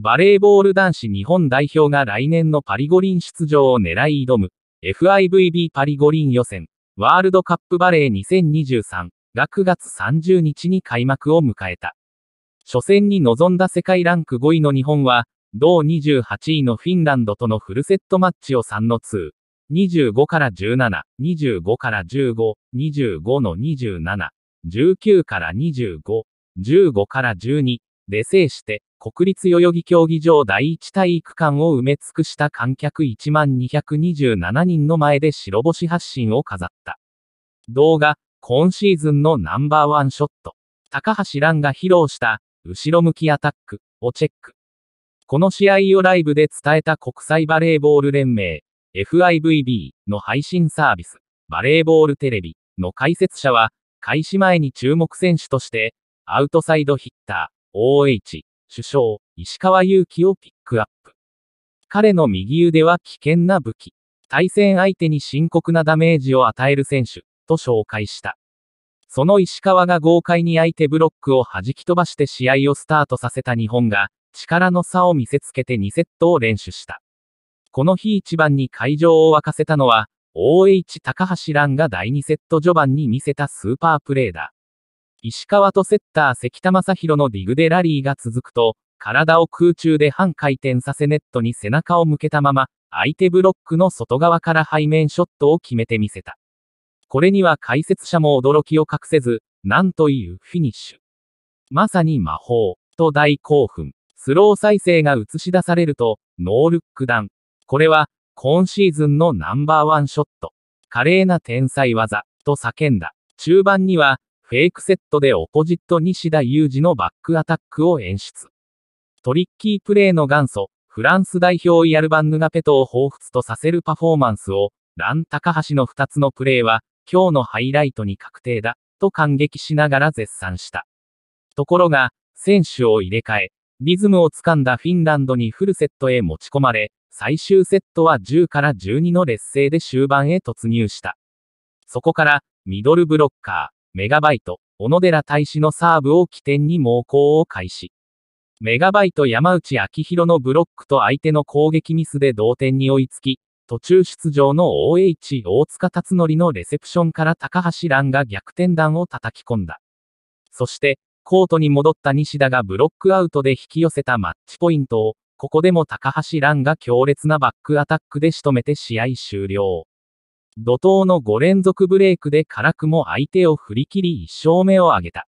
バレーボール男子日本代表が来年のパリ五輪出場を狙い挑む FIVB パリ五輪予選ワールドカップバレー2023が9月30日に開幕を迎えた。初戦に臨んだ世界ランク5位の日本は、同28位のフィンランドとのフルセットマッチを3の2、25から17、25から15、25の27、19から25、15から12で制して、国立代々木競技場第一体育館を埋め尽くした観客1万227人の前で白星発進を飾った。動画、今シーズンのナンバーワンショット。高橋蘭が披露した、後ろ向きアタックをチェック。この試合をライブで伝えた国際バレーボール連盟、FIVB の配信サービス、バレーボールテレビの解説者は、開始前に注目選手として、アウトサイドヒッター、OH、首相、石川祐希をピックアップ。彼の右腕は危険な武器。対戦相手に深刻なダメージを与える選手、と紹介した。その石川が豪快に相手ブロックを弾き飛ばして試合をスタートさせた日本が、力の差を見せつけて2セットを連取した。この日一番に会場を沸かせたのは、OH 高橋蘭が第2セット序盤に見せたスーパープレーだ。石川とセッター関田正宏のディグでラリーが続くと、体を空中で半回転させネットに背中を向けたまま、相手ブロックの外側から背面ショットを決めてみせた。これには解説者も驚きを隠せず、なんというフィニッシュ。まさに魔法、と大興奮。スロー再生が映し出されると、ノールックダウン。これは、今シーズンのナンバーワンショット。華麗な天才技、と叫んだ。中盤には、フェイクセットでオポジット西田有二のバックアタックを演出。トリッキープレーの元祖、フランス代表イアルバンヌガペトを彷彿とさせるパフォーマンスを、ラン高橋の2つのプレーは、今日のハイライトに確定だ、と感激しながら絶賛した。ところが、選手を入れ替え、リズムをつかんだフィンランドにフルセットへ持ち込まれ、最終セットは10から12の劣勢で終盤へ突入した。そこから、ミドルブロッカー、メガバイト、小野寺大使のサーブを起点に猛攻を開始。メガバイト山内明宏のブロックと相手の攻撃ミスで同点に追いつき、途中出場の OH 大塚辰則のレセプションから高橋蘭が逆転弾を叩き込んだ。そして、コートに戻った西田がブロックアウトで引き寄せたマッチポイントを、ここでも高橋蘭が強烈なバックアタックで仕留めて試合終了。怒涛の5連続ブレークで辛くも相手を振り切り1勝目を挙げた。